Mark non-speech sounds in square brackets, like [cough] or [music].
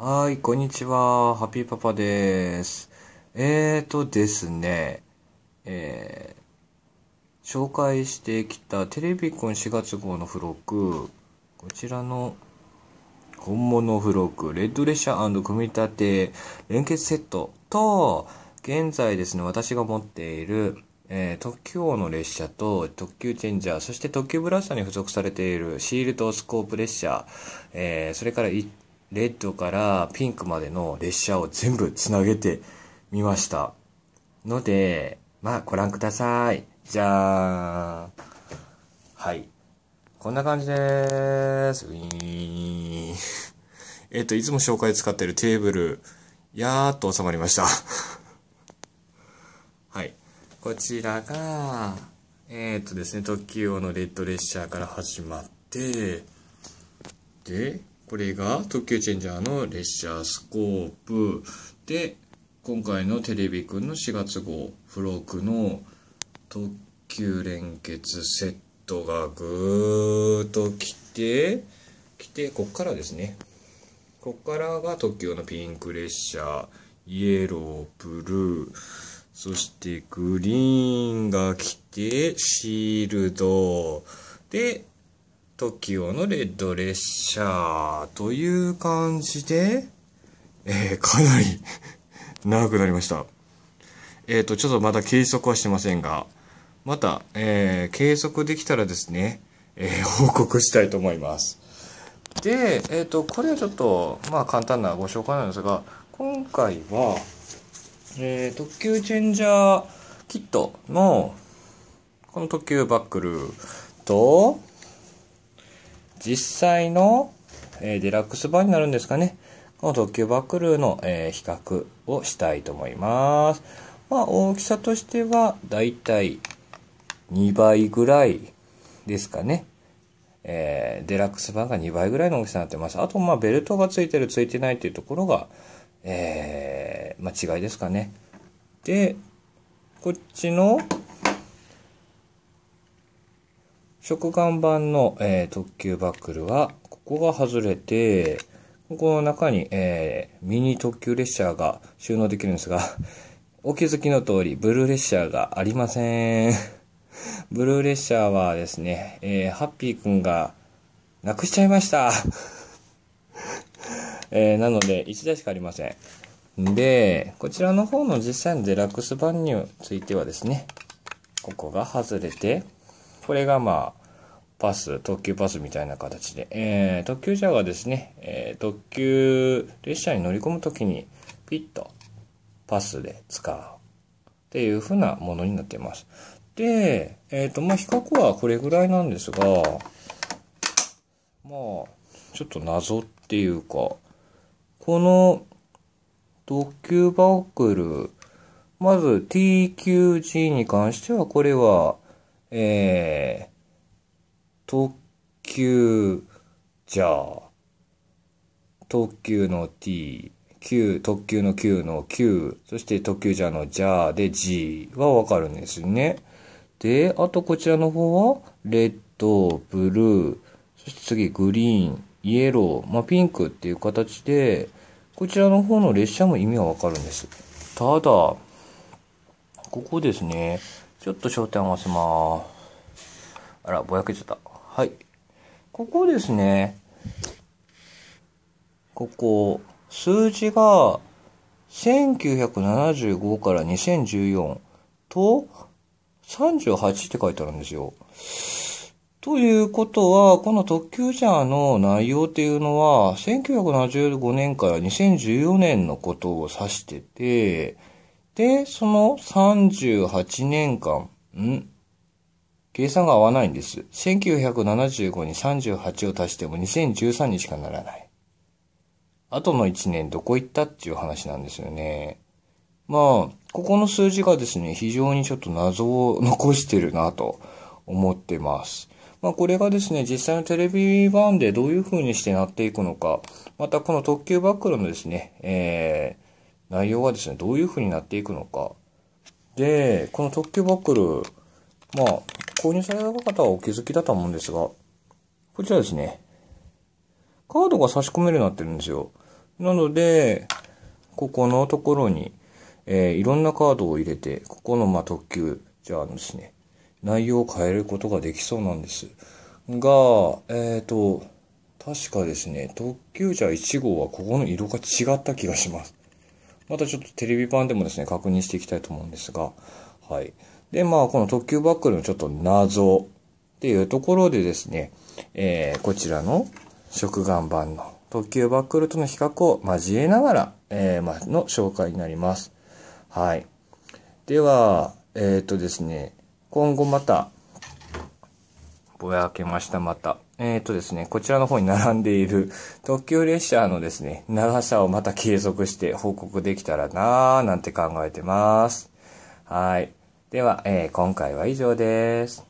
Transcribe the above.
はい、こんにちは。ハッピーパパです。えーとですね、えー、紹介してきたテレビコン4月号の付録、こちらの本物付録、レッドレシャ組み立て連結セットと、現在ですね、私が持っている、えー、特急王の列車と特急チェンジャー、そして特急ブラスターに付属されているシールドスコープ列車、えー、それからレッドからピンクまでの列車を全部つなげてみました。ので、まあご覧ください。じゃーん。はい。こんな感じでーす。ウィーン。[laughs] えっと、いつも紹介使ってるテーブル、やーっと収まりました [laughs] はい。こちらが、えー、っとですね、特急用のレッド列車から始まって、で、これが特急チェンジャーの列車スコープで今回のテレビくんの4月号付録の特急連結セットがぐーっと来て来てこっからですねこっからが特急のピンク列車イエローブルーそしてグリーンが来てシールドで TOKIO のレッド列車という感じで、えー、かなり [laughs] 長くなりました。えっ、ー、と、ちょっとまだ計測はしてませんが、また、えー、計測できたらですね、えー、報告したいと思います。で、えっ、ー、と、これはちょっと、まあ簡単なご紹介なんですが、今回は、えー、特急チェンジャーキットの、この特急バックルと、実際の、えー、デラックス版になるんですかね。この特急バックルーの、えー、比較をしたいと思います。まあ、大きさとしては、だいたい2倍ぐらいですかね。えー、デラックス版が2倍ぐらいの大きさになってます。あと、まあ、ベルトがついてる、ついてないっていうところが、えー、まあ、違いですかね。で、こっちの食玩版の、えー、特急バックルは、ここが外れて、ここの中に、えー、ミニ特急列車が収納できるんですが、[laughs] お気づきの通り、ブルー列車がありません。[laughs] ブルー列車はですね、えー、ハッピーくんがなくしちゃいました。[laughs] えー、なので、1台しかありません。で、こちらの方の実際のデラックス版についてはですね、ここが外れて、これがまあ、パス、特急パスみたいな形で、えー、特急車がですね、えー、特急列車に乗り込むときに、ピッとパスで使うっていうふうなものになっています。で、えっ、ー、と、まあ、比較はこれぐらいなんですが、まあ、ちょっと謎っていうか、この特急バックル、まず TQG に関しては、これは、えー、特急、じゃあ、特急の t、Q、特急の Q の Q、そして特急じゃのじゃで G はわかるんですね。で、あとこちらの方は、レッド、ブルー、そして次グリーン、イエロー、まあ、ピンクっていう形で、こちらの方の列車も意味はわかるんです。ただ、ここですね、ちょっと焦点合わせます。あら、ぼやけちゃった。はい。ここですね。ここ、数字が、1975から2014と38って書いてあるんですよ。ということは、この特急ジャーの内容っていうのは、1975年から2014年のことを指してて、で、その38年間、ん計算が合わないんです。1975に38を足しても2013にしかならない。後の1年どこ行ったっていう話なんですよね。まあ、ここの数字がですね、非常にちょっと謎を残してるなと思ってます。まあこれがですね、実際のテレビ版でどういう風にしてなっていくのか、またこの特急バックルのですね、えー、内容はですね、どういう風になっていくのか。で、この特急バックル、まあ、購入された方はお気づきだと思うんですが、こちらですね、カードが差し込めるようになってるんですよ。なので、ここのところに、えー、いろんなカードを入れて、ここの、まあ、特急、じゃあですね、内容を変えることができそうなんです。が、えっ、ー、と、確かですね、特急じゃ1号はここの色が違った気がします。またちょっとテレビ版でもですね、確認していきたいと思うんですが、はい。で、まあ、この特急バックルのちょっと謎っていうところでですね、えー、こちらの食玩版の特急バックルとの比較を交えながら、えー、まあ、の紹介になります。はい。では、えっ、ー、とですね、今後また、ぼやけました、また。えっ、ー、とですね、こちらの方に並んでいる特急列車のですね、長さをまた継続して報告できたらなぁ、なんて考えてます。はい。では、えー、今回は以上です。